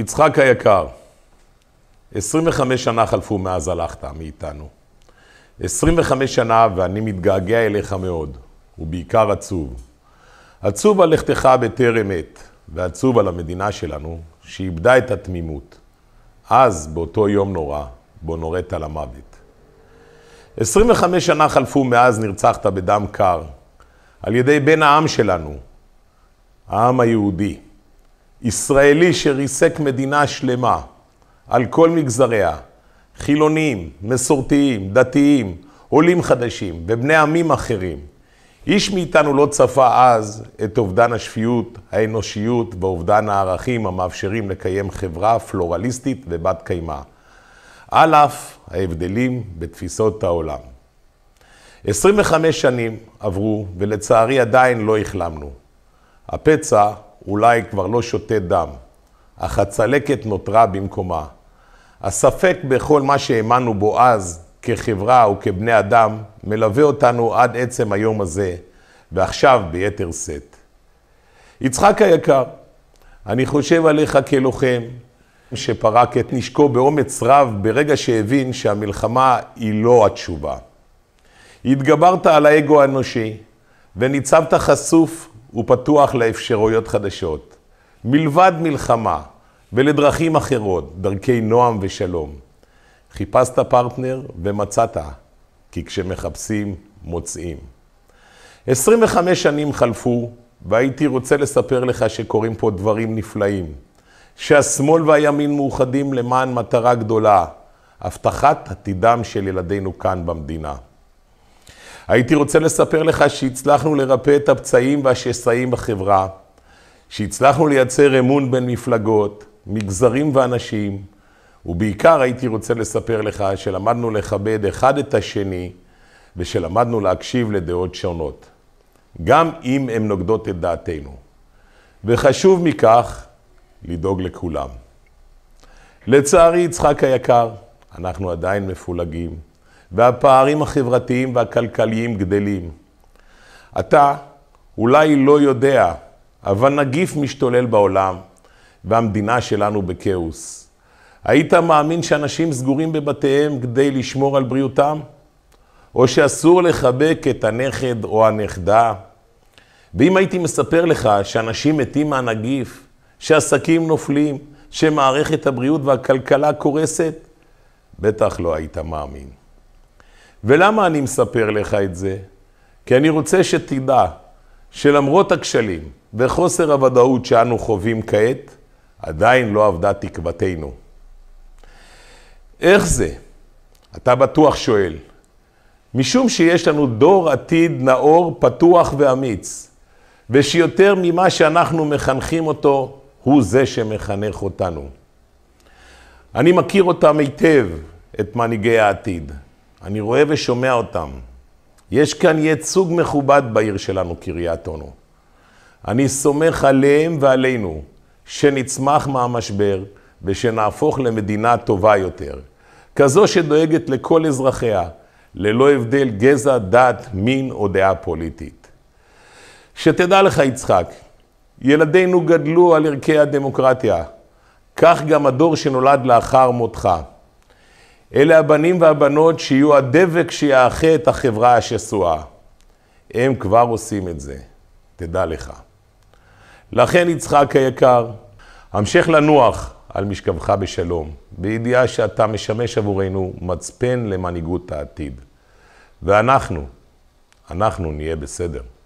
יצחק היקר, 25 שנה חלפו מאז הלכת מאיתנו. 25 שנה ואני מתגעגע אליך מאוד, ובעיקר עצוב. עצוב על לכתך בטרם עת, ועצוב על המדינה שלנו, שאיבדה את התמימות. אז, באותו יום נורא, בו נורית למוות. 25 שנה חלפו מאז נרצחת בדם קר, על ידי בן העם שלנו, העם היהודי. ישראלי שריסק מדינה שלמה על כל מגזריה, חילונים, מסורתיים, דתיים, עולים חדשים ובני עמים אחרים. איש מאיתנו לא צפה אז את אובדן השפיות, האנושיות ואובדן הערכים המאפשרים לקיים חברה פלורליסטית ובת קיימא. על אף ההבדלים בתפיסות העולם. 25 שנים עברו ולצערי עדיין לא החלמנו. הפצע אולי כבר לא שותה דם, אך הצלקת נותרה במקומה. הספק בכל מה שהאמנו בו אז, כחברה וכבני אדם, מלווה אותנו עד עצם היום הזה, ועכשיו ביתר שאת. יצחק היקר, אני חושב עליך כלוחם, שפרק את נשקו באומץ רב ברגע שהבין שהמלחמה היא לא התשובה. התגברת על האגו האנושי וניצבת חשוף הוא פתוח לאפשרויות חדשות, מלבד מלחמה ולדרכים אחרות, דרכי נועם ושלום. חיפשת פרטנר ומצאת, כי כשמחפשים, מוצאים. 25 שנים חלפו, והייתי רוצה לספר לך שקורים פה דברים נפלאים. שהשמאל והימין מאוחדים למען מטרה גדולה, הבטחת עתידם של ילדינו כאן במדינה. הייתי רוצה לספר לך שהצלחנו לרפא את הפצעים והשסעים בחברה, שהצלחנו לייצר אמון בין מפלגות, מגזרים ואנשים, ובעיקר הייתי רוצה לספר לך שלמדנו לכבד אחד את השני ושלמדנו להקשיב לדעות שונות, גם אם הן נוגדות את דעתנו. וחשוב מכך, לדאוג לכולם. לצערי, יצחק היקר, אנחנו עדיין מפולגים. והפערים החברתיים והכלכליים גדלים. אתה אולי לא יודע, אבל נגיף משתולל בעולם, והמדינה שלנו בכאוס. היית מאמין שאנשים סגורים בבתיהם כדי לשמור על בריאותם? או שאסור לחבק את הנכד או הנכדה? ואם הייתי מספר לך שאנשים מתים מהנגיף, שעסקים נופלים, שמערכת הבריאות והכלכלה קורסת, בטח לא היית מאמין. ולמה אני מספר לך את זה? כי אני רוצה שתדע שלמרות הכשלים וחוסר הוודאות שאנו חווים כעת, עדיין לא אבדה תקוותנו. איך זה? אתה בטוח שואל. משום שיש לנו דור עתיד נאור, פתוח ואמיץ, ושיותר ממה שאנחנו מחנכים אותו, הוא זה שמחנך אותנו. אני מכיר אותם היטב, את מנהיגי העתיד. אני רואה ושומע אותם. יש כאן ייצוג מכובד בעיר שלנו, קריית אונו. אני סומך עליהם ועלינו שנצמח מהמשבר ושנהפוך למדינה טובה יותר. כזו שדואגת לכל אזרחיה, ללא הבדל גזע, דת, מין או דעה פוליטית. שתדע לך, יצחק, ילדינו גדלו על ערכי הדמוקרטיה. כך גם הדור שנולד לאחר מותך. אלה הבנים והבנות שיהיו הדבק שיאחה את החברה השסועה. הם כבר עושים את זה, תדע לך. לכן, יצחק היקר, המשך לנוח על משכבך בשלום, בידיעה שאתה משמש עבורנו מצפן למנהיגות העתיד. ואנחנו, אנחנו נהיה בסדר.